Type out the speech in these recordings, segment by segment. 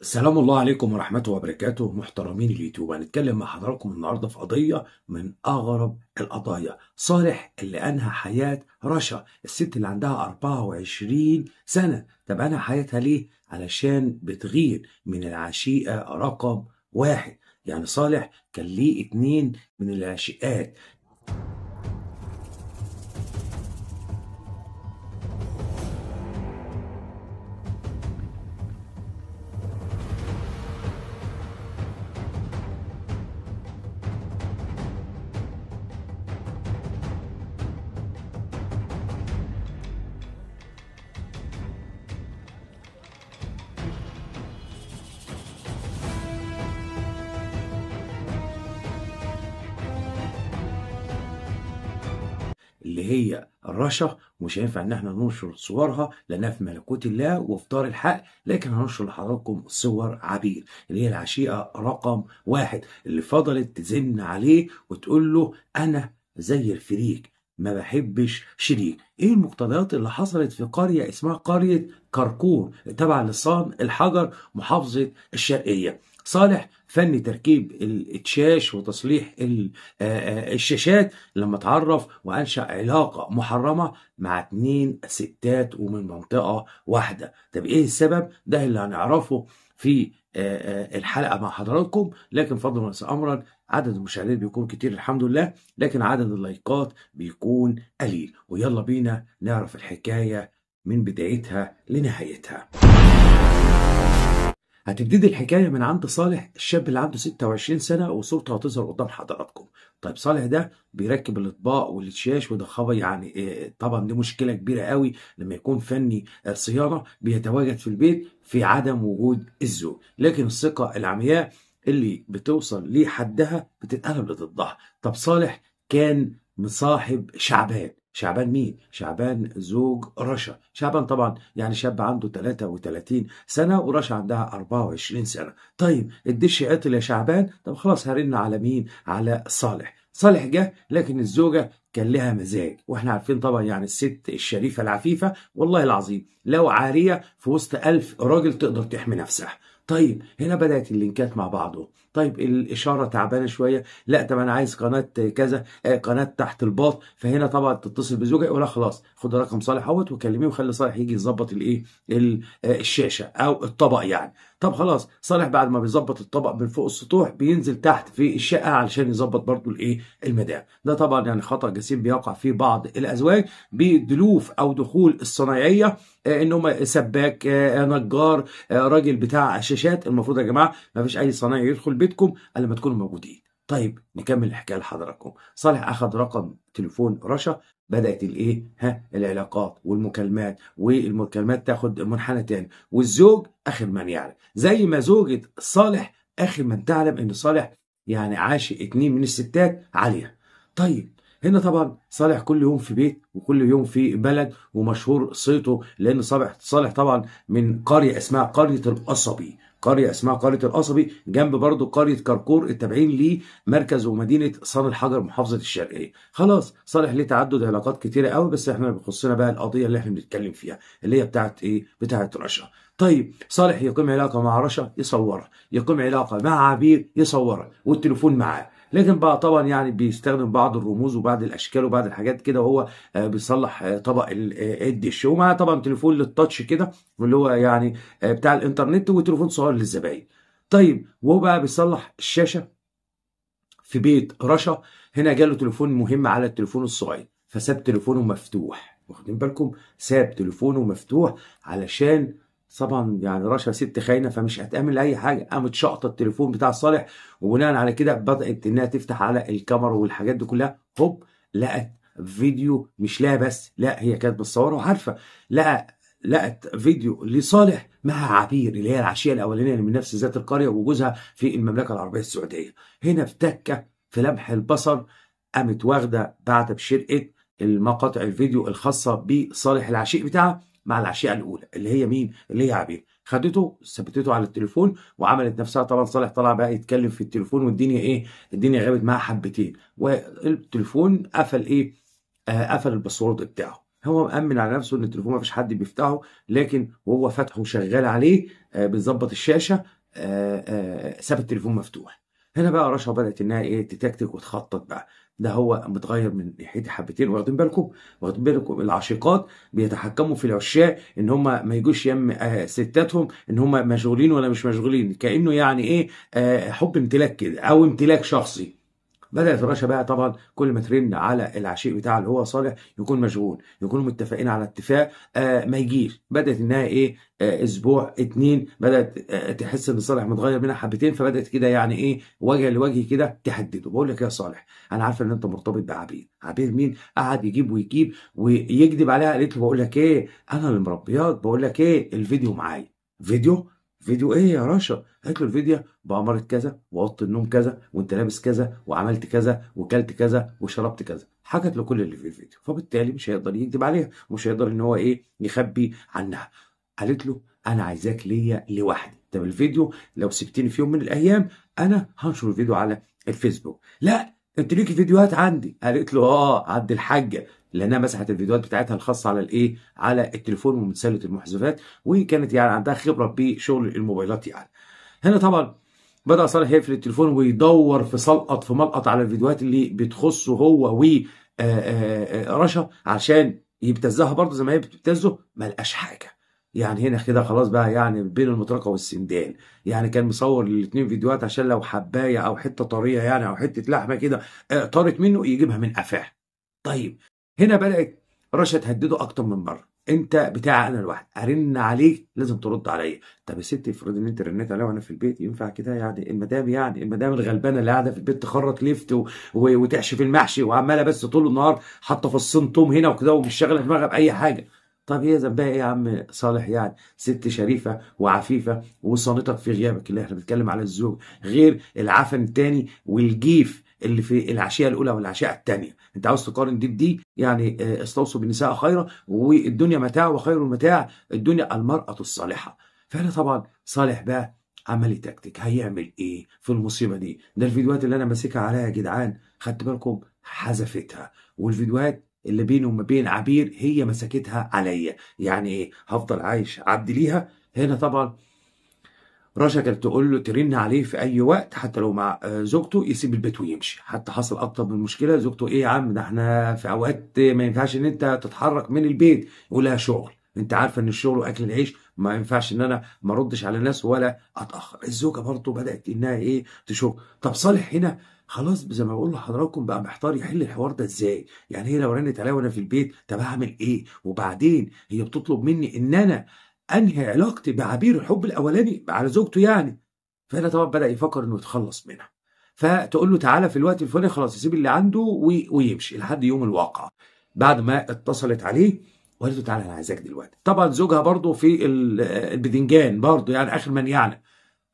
السلام الله عليكم ورحمته وبركاته محترمين اليوتيوب هنتكلم مع حضراتكم النهارده في قضيه من اغرب القضايا صالح اللي انهى حياه رشا الست اللي عندها 24 سنه طب انهى حياتها ليه علشان بتغير من العشيقه رقم واحد يعني صالح كان ليه اتنين من العشيقات اللي هي الرشا ومش هينفع ان احنا ننشر صورها لانها في ملكوت الله وفي دار الحق لكن هننشر لحضراتكم صور عبير اللي هي العشيقه رقم واحد اللي فضلت تزن عليه وتقول له انا زي الفريك ما بحبش شريك ايه المقتضيات اللي حصلت في قريه اسمها قريه كركور تبع لصان الحجر محافظه الشرقيه صالح فني تركيب الشاش وتصليح آه، آه، الشاشات لما اتعرف وانشا علاقه محرمه مع اتنين ستات ومن منطقه واحده طب ايه السبب ده اللي هنعرفه في آه، الحلقه مع حضراتكم لكن فضلا وليس امرا عدد المشاهدات بيكون كتير الحمد لله لكن عدد اللايكات بيكون قليل ويلا بينا نعرف الحكايه من بدايتها لنهايتها هتبتدي الحكاية من عند صالح الشاب اللي عنده 26 سنة وصورته هتظهر قدام حضراتكم طيب صالح ده بيركب الاطباق والشاش وده خبر يعني آه، طبعا دي مشكله كبيره قوي لما يكون فني آه، صيانه بيتواجد في البيت في عدم وجود الزوج لكن الثقه العمياء اللي بتوصل لحدها بتتقلب لضدها طب صالح كان مصاحب شعبان شعبان مين؟ شعبان زوج رشا شعبان طبعا يعني شاب عنده 33 سنة ورشا عندها 24 سنة طيب الدش عطل يا شعبان طب خلاص هرن على مين؟ على صالح صالح جه لكن الزوجة كان لها مزاج واحنا عارفين طبعا يعني الست الشريفة العفيفة والله العظيم لو عارية في وسط ألف راجل تقدر تحمي نفسها طيب هنا بدأت اللينكات مع بعضه طيب الاشاره تعبانه شويه لا طب انا عايز قناه كذا آه، قناه تحت الباط فهنا طبعا تتصل بزوجها يقول خلاص خد رقم صالح اهوت وكلميه وخلي صالح يجي يظبط الايه آه، الشاشه او الطبق يعني طب خلاص صالح بعد ما بيظبط الطبق من فوق السطوح بينزل تحت في الشقه علشان يظبط برضو الايه المدام ده طبعا يعني خطا جسيم بيقع فيه بعض الازواج بدلوف او دخول الصنايعيه آه، ان هم سباك نجار راجل بتاع شاشات المفروض يا جماعه ما فيش اي صنايعي يدخل بيتكم الا ما تكونوا موجودين طيب نكمل الحكايه لحضراتكم صالح اخذ رقم تليفون رشا بدات الايه ها العلاقات والمكالمات والمكالمات تاخد منحنى تاني والزوج اخر من يعلم زي ما زوجة صالح اخر من تعلم ان صالح يعني عاش اتنين من الستات عليها طيب هنا طبعا صالح كل يوم في بيت وكل يوم في بلد ومشهور صيته لان صالح صالح طبعا من قريه اسمها قريه القصبي قرية اسمها قرية القصبي جنب برضو قرية كركور التابعين لمركز ومدينة صان الحجر محافظة الشرقية خلاص صالح ليه تعدد علاقات كتيرة قوي بس احنا بيخصنا بقى القضية اللي احنا بنتكلم فيها اللي هي بتاعت ايه بتاعت رشا طيب صالح يقيم علاقة مع رشا يصورها يقيم علاقة مع عبير يصورها والتليفون معاه لكن بقى طبعا يعني بيستخدم بعض الرموز وبعض الاشكال وبعض الحاجات كده وهو آه، بيصلح آه، طبق الدش آه، ومعاه طبعا تليفون للتاتش كده اللي هو يعني بتاع الانترنت وتليفون صغير للزباين طيب وهو بقى بيصلح الشاشه في بيت رشا هنا جاله تليفون مهم على التليفون الصغير فساب تليفونه مفتوح واخدين بالكم ساب تليفونه مفتوح علشان طبعا يعني رشا ست خاينه فمش هتعمل اي حاجه قامت شاطه التليفون بتاع صالح وبناء على كده بدات انها تفتح على الكاميرا والحاجات دي كلها هوب لقت فيديو مش لها بس لا هي كانت متصوره وعارفه لقى لقت فيديو لصالح مع عبير اللي هي العشيه الاولانيه من نفس ذات القريه وجوزها في المملكه العربيه السعوديه هنا في في لمح البصر قامت واخده بعت بشركه المقاطع الفيديو الخاصه بصالح العشيق بتاعها مع العشيقه الاولى اللي هي مين اللي هي عبير خدته ثبتته على التليفون وعملت نفسها طبعا صالح طلع بقى يتكلم في التليفون والدنيا ايه الدنيا غابت معاه حبتين والتليفون قفل ايه آه، قفل الباسورد بتاعه هو مأمن على نفسه ان التليفون مفيش حد بيفتحه لكن وهو فاتحه وشغال عليه آه، بيظبط الشاشه آه، ساب التليفون مفتوح هنا بقى رشا بدات انها ايه تتكتك وتخطط بقى ده هو متغير من ناحيتي حبتين واخدين بالكم واخدين بالكم العشيقات بيتحكموا في العشاق ان هم ما يجوش يم آه، ستاتهم ان هم مشغولين ولا مش مشغولين كانه يعني ايه آه، حب امتلاك كده او امتلاك شخصي بدات رشا بقى طبعا كل ما ترن على العشيق بتاعها اللي هو صالح يكون مشغول يكونوا متفقين على اتفاق آه ما يجيش بدات انها ايه آه اسبوع اتنين بدات آه تحس ان صالح متغير منها حبتين فبدات كده يعني ايه وجه لوجه كده تهدده بقول لك يا صالح انا عارفه ان انت مرتبط بعبير عبير مين قعد يجيب ويجيب ويكذب عليها قالت له بقول لك ايه انا اللي مربياك بقول لك ايه الفيديو معايا فيديو فيديو ايه يا رشا قالت له الفيديو بأمارة كذا وأوضة النوم كذا وأنت لابس كذا وعملت كذا وكلت كذا وشربت كذا حكت له كل اللي في الفيديو فبالتالي مش هيقدر يكذب عليها ومش هيقدر ان هو ايه يخبي عنها قالت له انا عايزاك ليا لوحدي طب الفيديو لو سبتني في يوم من الايام انا هنشر الفيديو على الفيسبوك لا انت ليك الفيديوهات عندي قالت له اه عند الحاجه لانها مسحت الفيديوهات بتاعتها الخاصه على الايه على التليفون ومتسلة المحذوفات وكانت يعني عندها خبره بشغل الموبايلات يعني هنا طبعا بدا صالح يقفل التليفون ويدور في سلقط في ملقط على الفيديوهات اللي بتخصه هو و آه، آه، آه، رشا عشان يبتزها برضه زي ما هي بتبتزه ما لقاش حاجه يعني هنا كده خلاص بقى يعني بين المطرقه والسندان يعني كان مصور الاثنين فيديوهات عشان لو حبايه او حته طريه يعني او حته لحمه كده طارت منه يجيبها من قفاه طيب هنا بدات رشا تهدده اكتر من مره انت بتاع انا لوحدي ارن عليك لازم ترد عليا طب يا ستي افرض ان انت رنيت عليا وانا في البيت ينفع كده يعني المدام يعني المدام الغلبانه اللي قاعده في البيت تخرط ليفت وتحشي في المحشي وعماله بس طول النهار حاطه في الصين توم هنا وكده ومش شاغله دماغها باي حاجه طب ايه ذنبها ايه يا عم صالح يعني ست شريفه وعفيفه وصانتك في غيابك اللي احنا بنتكلم على الزوج غير العفن التاني والجيف اللي في العشيه الاولى والعشيه الثانيه انت عاوز تقارن دي بدي يعني آه، استوصوا بالنساء خيرا والدنيا متاع وخير المتاع الدنيا المراه الصالحه فهنا طبعا صالح بقى عملي تكتيك هيعمل ايه في المصيبه دي ده الفيديوهات اللي انا ماسكها عليها يا جدعان خدت بالكم حذفتها والفيديوهات اللي بيني وما بين عبير هي مسكتها عليا يعني ايه هفضل عايش عبد ليها هنا طبعا رشا كانت تقول له ترن عليه في اي وقت حتى لو مع آه، زوجته يسيب البيت ويمشي حتى حصل اكتر من مشكله زوجته ايه يا عم ده احنا في اوقات ما ينفعش ان انت تتحرك من البيت يقول لها شغل انت عارفه ان الشغل واكل العيش ما ينفعش ان انا ما اردش على الناس ولا اتاخر الزوجه برضه بدات انها ايه تشوف طب صالح هنا خلاص زي ما بقول لحضراتكم بقى محتار يحل الحوار ده ازاي يعني هي لو رنت عليا وانا في البيت طب اعمل ايه وبعدين هي بتطلب مني ان انا انهي علاقتي بعبير الحب الاولاني على زوجته يعني فهنا طبعا بدا يفكر انه يتخلص منها فتقول له تعالى في الوقت الفلاني خلاص يسيب اللي عنده ويمشي لحد يوم الواقع بعد ما اتصلت عليه وقالت له تعالى انا عايزاك دلوقتي طبعا زوجها برضه في البدنجان برضه يعني اخر من يعنى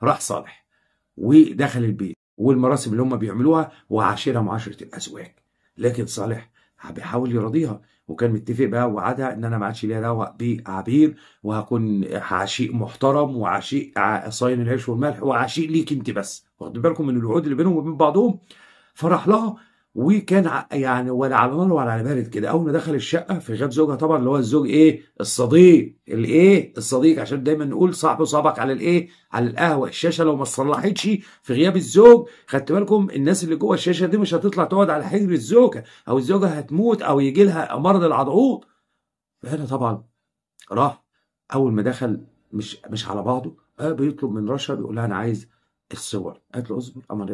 راح صالح ودخل البيت والمراسم اللي هم بيعملوها وعاشرها معاشره الازواج لكن صالح بيحاول يرضيها وكان متفق بقى ووعدها ان انا ما عادش ليا دعوه بعبير وهكون عشيق محترم وعشيق صاين العيش والملح وعشيق ليك انت بس واخدين بالكم من الوعود اللي بينهم وبين بعضهم فراح لها وكان يعني ولا على نار ولا على بارد كده اول ما دخل الشقه في غياب زوجها طبعا اللي هو الزوج ايه الصديق الايه الصديق عشان دايما نقول صاحبه صاحبك على الايه على القهوه الشاشه لو ما اتصلحتش في غياب الزوج خدت بالكم الناس اللي جوه الشاشه دي مش هتطلع تقعد على حجر الزوجه او الزوجه هتموت او يجي لها مرض العضعوض فهنا طبعا راح اول ما دخل مش مش على بعضه آه بيطلب من رشا بيقول لها انا عايز الصور قالت له اصبر اما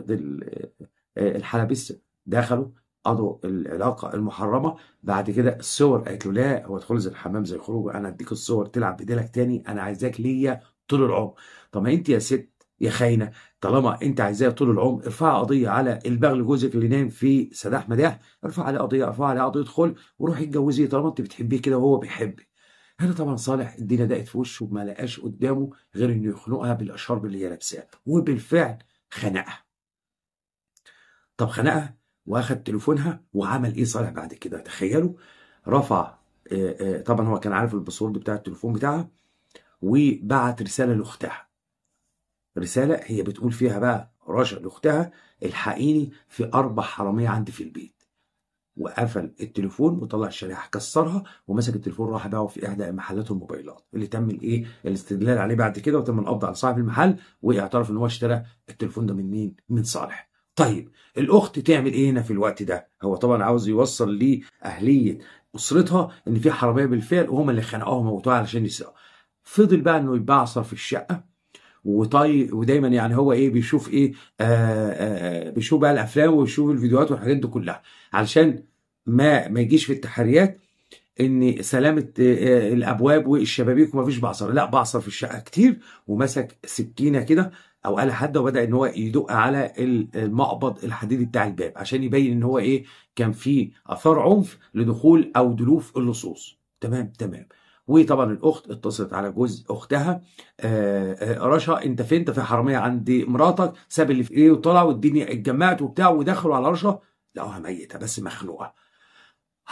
آه، الحلبسه دخلوا قضوا العلاقه المحرمه بعد كده الصور قالت له لا هو ادخل زي الحمام زي الخروج انا اديك الصور تلعب بديلك تاني انا عايزاك ليا طول العمر طب ما انت يا ست يا خاينه طالما انت عايزاه طول العمر ارفع قضيه على البغل جوزك اللي نام في سداح مداح ارفع عليه قضيه ارفع عليه قضيه ادخل وروحي اتجوزيه طالما انت بتحبيه كده وهو بيحبك هنا طبعا صالح الدنيا دقت في وشه وما لقاش قدامه غير انه يخنقها بالاشرب اللي هي لابساه وبالفعل خنقها طب خنقها واخد تليفونها وعمل ايه صالح بعد كده تخيلوا رفع آه، آه، طبعا هو كان عارف الباسورد بتاع التليفون بتاعها وبعت رساله لاختها رساله هي بتقول فيها بقى رشا لاختها الحقيني في اربع حراميه عندي في البيت وقفل التليفون وطلع الشريحه كسرها ومسك التليفون راح باعه في احدى محلات الموبايلات اللي تم الايه الاستدلال عليه بعد كده وتم القبض على صاحب المحل واعترف ان هو اشترى التليفون ده من مين من صالح طيب الاخت تعمل ايه هنا في الوقت ده هو طبعا عاوز يوصل لاهليه اسرتها ان في حربيه بالفعل وهم اللي خنقوها وموتوها علشان يسرقوا فضل بقى انه يبعصر في الشقه وطي ودايما يعني هو ايه بيشوف ايه آآ آآ بيشوف بقى الافلام ويشوف الفيديوهات والحاجات دي كلها علشان ما ما يجيش في التحريات ان سلامه آه، آه، الابواب والشبابيك ومفيش بعصر لا بعصر في الشقه كتير ومسك سكينه كده او قال حد وبدا ان هو يدق على المقبض الحديدي بتاع الباب عشان يبين ان هو ايه كان في اثار عنف لدخول او دلوف اللصوص تمام تمام وطبعا الاخت اتصلت على جوز اختها آه، رشا انت فين انت في حراميه عند مراتك ساب اللي في ايه وطلع والدنيا اتجمعت وبتاع ودخلوا على رشا لقوها ميته بس مخنوقه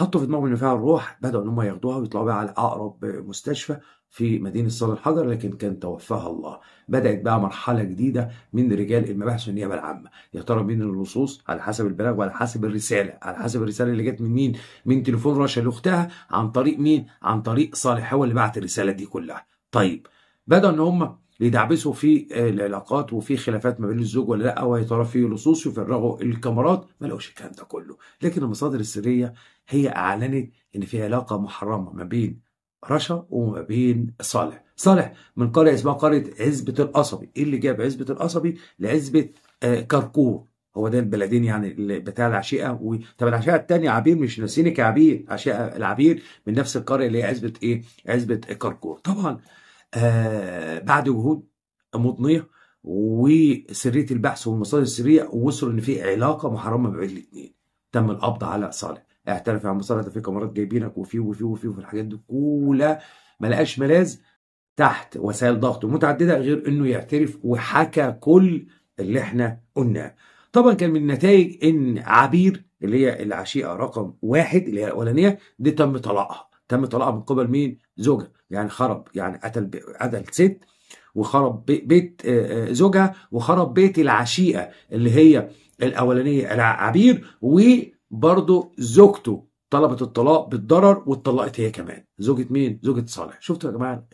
حطوا في دماغهم ان فيها الروح بداوا ان هم ياخدوها ويطلعوا بيها على اقرب مستشفى في مدينه صالح الحجر لكن كان توفاها الله بدات بقى مرحله جديده من رجال المباحث والنيابه العامه يا ترى مين اللصوص على حسب البلاغ وعلى حسب الرساله على حسب الرساله اللي جت من مين من تليفون رشا لاختها عن طريق مين عن طريق صالح هو اللي بعت الرساله دي كلها طيب بداوا ان هم يدعبسوا في آه، العلاقات وفي خلافات ما بين الزوج ولا لا ويا ترى في لصوص يفرغوا الكاميرات ما لقوش الكلام ده كله لكن المصادر السريه هي أعلنت إن في علاقة محرمة ما بين رشا وما بين صالح صالح من قرية اسمها قرية عزبة القصبي إيه اللي جاب عزبة القصبي لعزبة آه، كركور هو ده البلدين يعني بتاع العشيقه و... طب العشيقه الثانيه عبير مش ناسينك يا عبير عشيقه العبير من نفس القريه اللي هي عزبه ايه؟ عزبه كركور طبعا آه بعد جهود مضنيه وسريه البحث والمصادر السريه وصلوا ان في علاقه محرمه بين الاثنين تم القبض على صالح اعترف يا عم صالح ده في كاميرات جايبينك وفي وفي وفي وفي الحاجات دي كلها ما لقاش ملاذ تحت وسائل ضغط متعدده غير انه يعترف وحكى كل اللي احنا قلناه. طبعا كان من النتائج ان عبير اللي هي العشيقه رقم واحد اللي هي الاولانيه دي تم طلاقها، تم طلاقها من قبل مين؟ زوجها، يعني خرب يعني قتل قتل ست وخرب بيت آه، آه، زوجها وخرب بيت العشيقه اللي هي الاولانيه عبير و برضه زوجته طلبت الطلاق بالضرر واتطلقت هي كمان زوجة مين؟ زوجة صالح شفتوا يا جماعة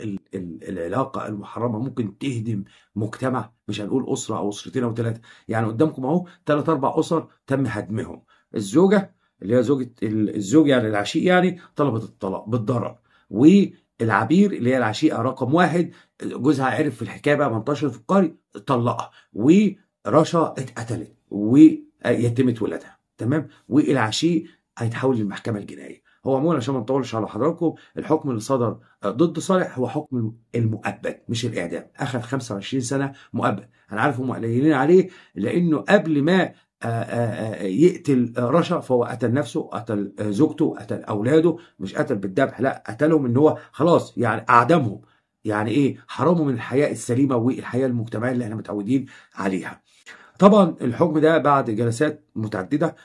العلاقة المحرمة ممكن تهدم مجتمع مش هنقول أسرة أو أسرتين أو ثلاثة يعني قدامكم أهو ثلاث أربع أسر تم هدمهم الزوجة اللي هي زوجة الزوج يعني العشيق يعني طلبت الطلاق بالضرر والعبير اللي هي العشيقة رقم واحد جوزها عرف في الحكاية بقى منتشر في القرية طلقها ورشا اتقتلت ويتمت ولادها تمام والعشيق هيتحول للمحكمه الجنائيه هو عموما عشان ما نطولش على حضراتكم الحكم اللي صدر ضد صالح هو حكم المؤبد مش الاعدام اخذ 25 سنه مؤبد انا عارف هم قليلين عليه لانه قبل ما يقتل رشا فهو قتل نفسه قتل زوجته قتل اولاده مش قتل بالذبح لا قتلهم ان هو خلاص يعني اعدمهم يعني ايه حرمهم من الحياه السليمه والحياه المجتمعيه اللي احنا متعودين عليها طبعا الحكم ده بعد جلسات متعدده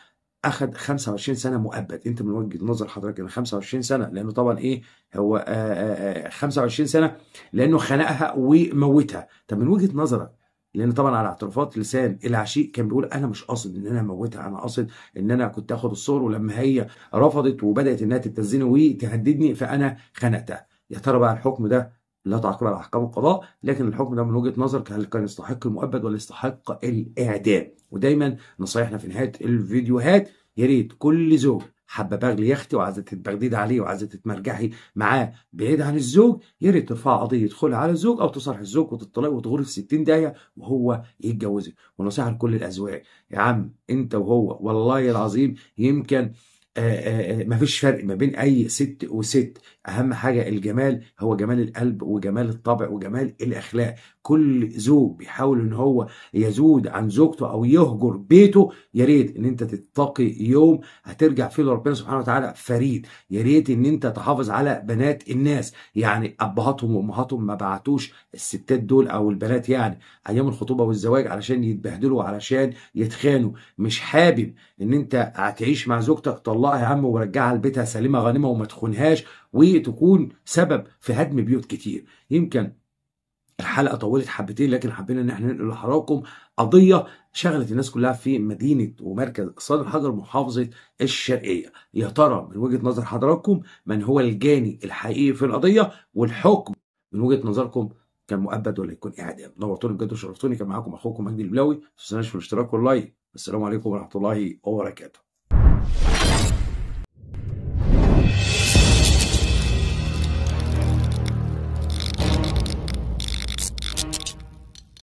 اخذ 25 سنه مؤبد انت من وجهه نظر حضرتك ان 25 سنه لانه طبعا ايه هو آآ آآ 25 سنه لانه خنقها وموتها طب من وجهه نظرك لان طبعا على اعترافات لسان العشيق كان بيقول انا مش قاصد ان انا اموتها انا قاصد ان انا كنت اخد الصور ولما هي رفضت وبدات انها تبتزني وتهددني فانا خنقتها يا ترى بقى الحكم ده لا تعقب على احكام القضاء لكن الحكم ده من وجهه نظرك هل كان يستحق المؤبد ولا يستحق الاعدام ودايما نصايحنا في نهايه الفيديوهات يا ريت كل زوج حابه بغلي اختي وعايزه تتبغديد عليه وعايزه تتمرجحي معاه بعيد عن الزوج يا ريت ترفع قضيه تدخل على الزوج او تصرح الزوج وتطلق وتغور في 60 دقيقه وهو يتجوزك ونصيحه لكل الازواج يا عم انت وهو والله العظيم يمكن آه، آه، آه، مفيش فرق ما بين اي ست وست اهم حاجه الجمال هو جمال القلب وجمال الطبع وجمال الاخلاق كل زوج بيحاول ان هو يزود عن زوجته او يهجر بيته يا ريت ان انت تتقي يوم هترجع فيه لربنا سبحانه وتعالى فريد يا ريت ان انت تحافظ على بنات الناس يعني ابهاتهم وامهاتهم ما بعتوش الستات دول او البنات يعني ايام الخطوبه والزواج علشان يتبهدلوا علشان يتخانوا مش حابب ان انت هتعيش مع زوجتك طلقها يا عم ورجعها لبيتها سليمه غانمه وما تخونهاش وتكون سبب في هدم بيوت كتير يمكن الحلقه طولت حبتين لكن حبينا ان احنا ننقل لحضراتكم قضيه شغلت الناس كلها في مدينه ومركز اقتصاد الحجر محافظه الشرقيه يا ترى من وجهه نظر حضراتكم من هو الجاني الحقيقي في القضيه والحكم من وجهه نظركم كان مؤبد ولا يكون اعدام نورتوني بجد وشرفتوني كان معاكم اخوكم مجدي البلاوي ما تنساش في الاشتراك واللايك السلام عليكم ورحمه الله وبركاته